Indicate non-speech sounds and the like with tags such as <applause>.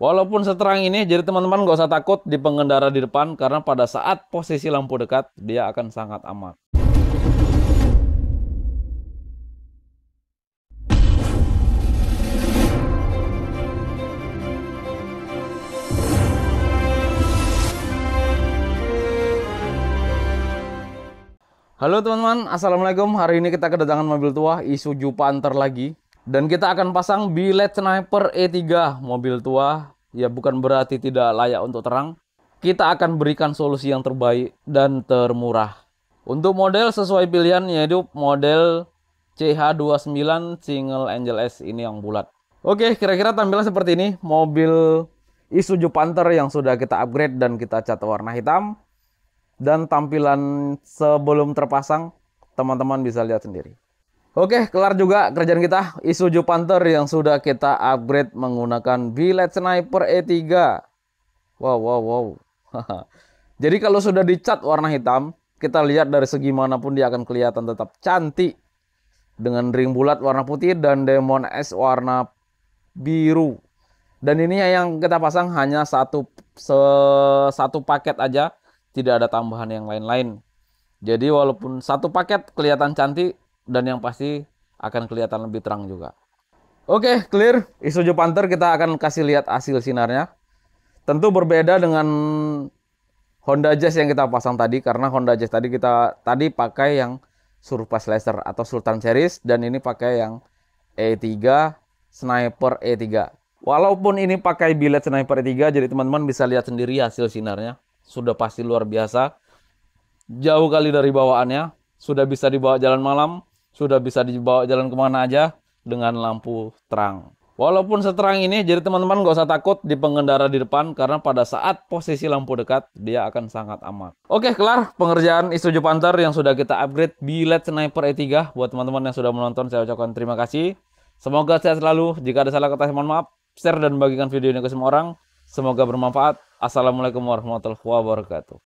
Walaupun seterang ini, jadi teman-teman nggak usah takut di pengendara di depan karena pada saat posisi lampu dekat, dia akan sangat aman. Halo teman-teman, Assalamualaikum. Hari ini kita kedatangan mobil tua Isuzu Panther lagi. Dan kita akan pasang bilet sniper E3 mobil tua. Ya bukan berarti tidak layak untuk terang. Kita akan berikan solusi yang terbaik dan termurah. Untuk model sesuai pilihan yaitu model CH29 single Angel S ini yang bulat. Oke, kira-kira tampilan seperti ini. Mobil Isuzu Panther yang sudah kita upgrade dan kita cat warna hitam. Dan tampilan sebelum terpasang, teman-teman bisa lihat sendiri. Oke, kelar juga kerjaan kita. Isuzu Panther yang sudah kita upgrade menggunakan billet sniper E3. Wow, wow, wow. <laughs> Jadi kalau sudah dicat warna hitam, kita lihat dari segi manapun dia akan kelihatan tetap cantik. Dengan ring bulat warna putih dan Demon S warna biru. Dan ini yang kita pasang hanya satu se, satu paket aja, tidak ada tambahan yang lain-lain. Jadi walaupun satu paket kelihatan cantik, dan yang pasti akan kelihatan lebih terang juga. Oke, okay, clear. Isuzu Panther kita akan kasih lihat hasil sinarnya. Tentu berbeda dengan Honda Jazz yang kita pasang tadi karena Honda Jazz tadi kita tadi pakai yang Surpass Laser atau Sultan Series dan ini pakai yang E3 Sniper E3. Walaupun ini pakai billet Sniper E3 jadi teman-teman bisa lihat sendiri hasil sinarnya. Sudah pasti luar biasa. Jauh kali dari bawaannya, sudah bisa dibawa jalan malam, sudah bisa dibawa jalan kemana aja dengan lampu terang. Walaupun seterang ini, jadi teman-teman nggak usah takut di pengendara di depan karena pada saat posisi lampu dekat, dia akan sangat aman. Oke, kelar pengerjaan Isuzu Panther yang sudah kita upgrade bilet Sniper E3. Buat teman-teman yang sudah menonton, saya ucapkan terima kasih. Semoga sehat selalu. Jika ada salah kata, mohon maaf. Share dan bagikan video ini ke semua orang. Semoga bermanfaat. Assalamualaikum warahmatullahi wabarakatuh.